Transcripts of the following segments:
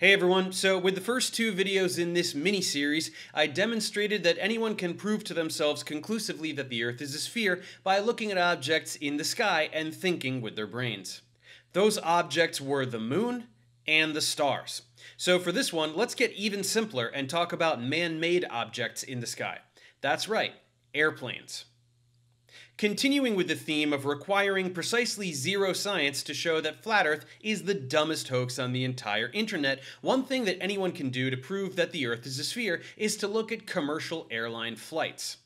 Hey everyone, so with the first two videos in this mini-series, I demonstrated that anyone can prove to themselves conclusively that the Earth is a sphere by looking at objects in the sky and thinking with their brains. Those objects were the moon and the stars. So for this one, let's get even simpler and talk about man-made objects in the sky. That's right, airplanes. Continuing with the theme of requiring precisely zero science to show that Flat Earth is the dumbest hoax on the entire internet, one thing that anyone can do to prove that the Earth is a sphere is to look at commercial airline flights.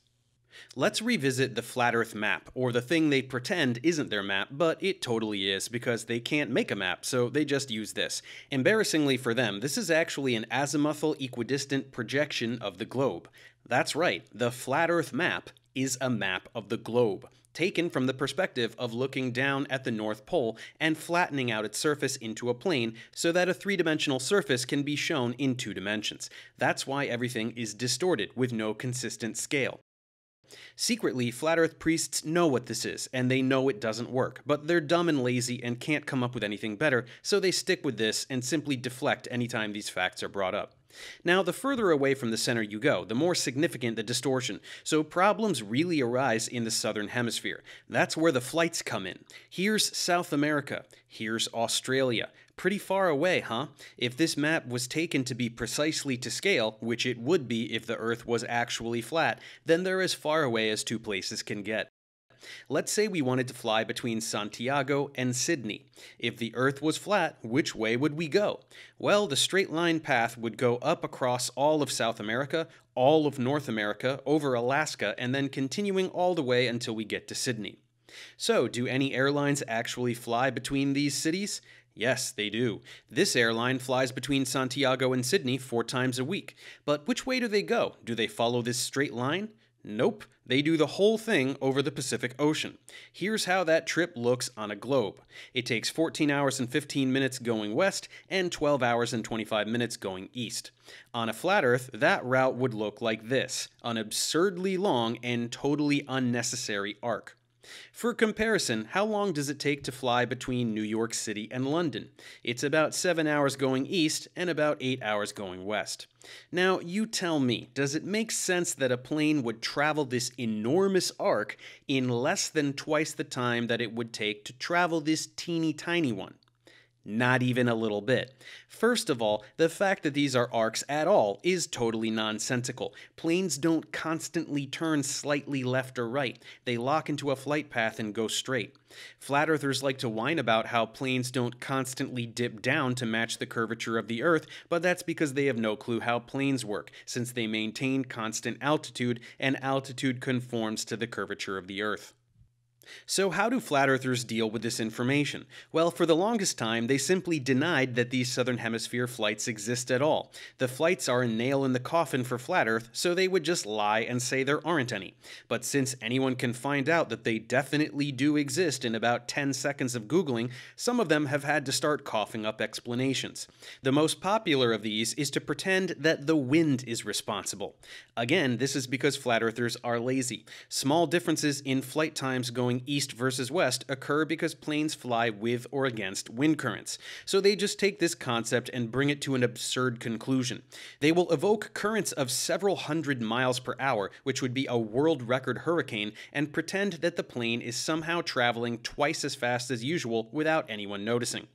Let's revisit the Flat Earth map, or the thing they pretend isn't their map, but it totally is because they can't make a map, so they just use this. Embarrassingly for them, this is actually an azimuthal equidistant projection of the globe. That's right, the Flat Earth map is a map of the globe, taken from the perspective of looking down at the North Pole and flattening out its surface into a plane so that a three dimensional surface can be shown in two dimensions. That's why everything is distorted with no consistent scale. Secretly, flat earth priests know what this is, and they know it doesn't work, but they're dumb and lazy and can't come up with anything better, so they stick with this and simply deflect anytime these facts are brought up. Now, the further away from the center you go, the more significant the distortion, so problems really arise in the southern hemisphere. That's where the flights come in. Here's South America, here's Australia. Pretty far away, huh? If this map was taken to be precisely to scale, which it would be if the Earth was actually flat, then they're as far away as two places can get. Let's say we wanted to fly between Santiago and Sydney. If the Earth was flat, which way would we go? Well, the straight line path would go up across all of South America, all of North America, over Alaska, and then continuing all the way until we get to Sydney. So, do any airlines actually fly between these cities? Yes, they do. This airline flies between Santiago and Sydney four times a week. But which way do they go? Do they follow this straight line? Nope, they do the whole thing over the Pacific Ocean. Here's how that trip looks on a globe it takes 14 hours and 15 minutes going west and 12 hours and 25 minutes going east. On a flat Earth, that route would look like this an absurdly long and totally unnecessary arc. For comparison, how long does it take to fly between New York City and London? It's about 7 hours going east and about 8 hours going west. Now, you tell me, does it make sense that a plane would travel this enormous arc in less than twice the time that it would take to travel this teeny tiny one? Not even a little bit. First of all, the fact that these are arcs at all is totally nonsensical. Planes don't constantly turn slightly left or right, they lock into a flight path and go straight. Flat earthers like to whine about how planes don't constantly dip down to match the curvature of the Earth, but that's because they have no clue how planes work, since they maintain constant altitude and altitude conforms to the curvature of the Earth. So, how do flat earthers deal with this information? Well, for the longest time, they simply denied that these Southern Hemisphere flights exist at all. The flights are a nail in the coffin for flat Earth, so they would just lie and say there aren't any. But since anyone can find out that they definitely do exist in about 10 seconds of Googling, some of them have had to start coughing up explanations. The most popular of these is to pretend that the wind is responsible. Again, this is because flat earthers are lazy. Small differences in flight times going going east versus west occur because planes fly with or against wind currents. So they just take this concept and bring it to an absurd conclusion. They will evoke currents of several hundred miles per hour, which would be a world record hurricane, and pretend that the plane is somehow traveling twice as fast as usual without anyone noticing.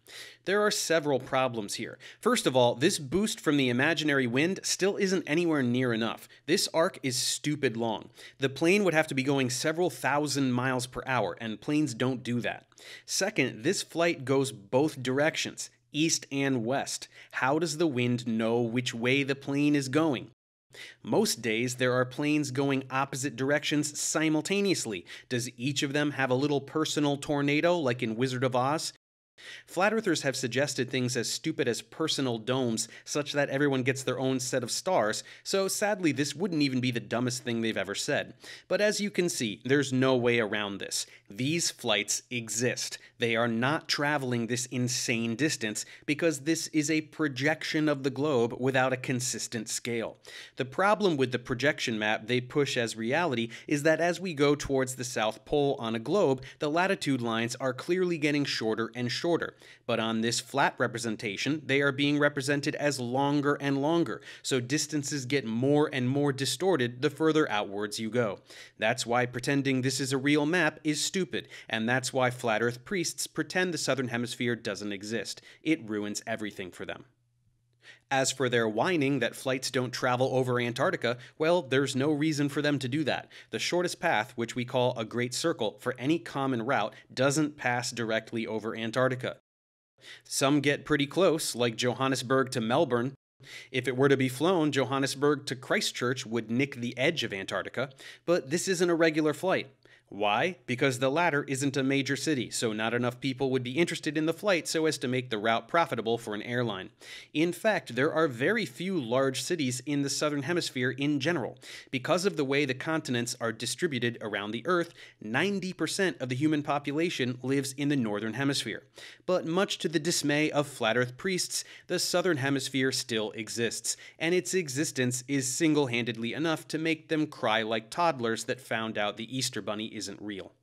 There are several problems here. First of all, this boost from the imaginary wind still isn't anywhere near enough. This arc is stupid long. The plane would have to be going several thousand miles per hour, and planes don't do that. Second, this flight goes both directions, east and west. How does the wind know which way the plane is going? Most days, there are planes going opposite directions simultaneously. Does each of them have a little personal tornado, like in Wizard of Oz? Flat earthers have suggested things as stupid as personal domes, such that everyone gets their own set of stars, so sadly, this wouldn't even be the dumbest thing they've ever said. But as you can see, there's no way around this. These flights exist. They are not traveling this insane distance, because this is a projection of the globe without a consistent scale. The problem with the projection map they push as reality is that as we go towards the South Pole on a globe, the latitude lines are clearly getting shorter and shorter shorter. But on this flat representation, they are being represented as longer and longer, so distances get more and more distorted the further outwards you go. That's why pretending this is a real map is stupid, and that's why flat earth priests pretend the southern hemisphere doesn't exist. It ruins everything for them. As for their whining that flights don't travel over Antarctica, well, there's no reason for them to do that. The shortest path, which we call a Great Circle, for any common route doesn't pass directly over Antarctica. Some get pretty close, like Johannesburg to Melbourne. If it were to be flown, Johannesburg to Christchurch would nick the edge of Antarctica, but this isn't a regular flight. Why? Because the latter isn't a major city, so not enough people would be interested in the flight so as to make the route profitable for an airline. In fact, there are very few large cities in the southern hemisphere in general. Because of the way the continents are distributed around the Earth, 90% of the human population lives in the northern hemisphere. But much to the dismay of flat earth priests, the southern hemisphere still exists, and its existence is single handedly enough to make them cry like toddlers that found out the Easter Bunny isn't real.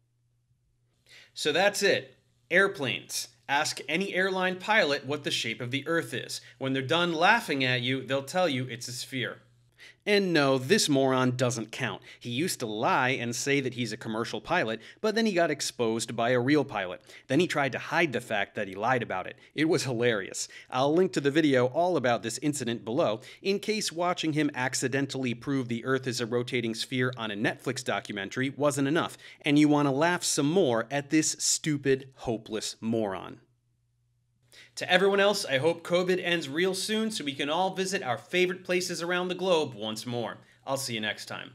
So that's it. Airplanes. Ask any airline pilot what the shape of the Earth is. When they're done laughing at you, they'll tell you it's a sphere. And no, this moron doesn't count. He used to lie and say that he's a commercial pilot, but then he got exposed by a real pilot. Then he tried to hide the fact that he lied about it. It was hilarious. I'll link to the video all about this incident below, in case watching him accidentally prove the Earth is a rotating sphere on a Netflix documentary wasn't enough, and you want to laugh some more at this stupid, hopeless moron. To everyone else, I hope COVID ends real soon so we can all visit our favorite places around the globe once more. I'll see you next time.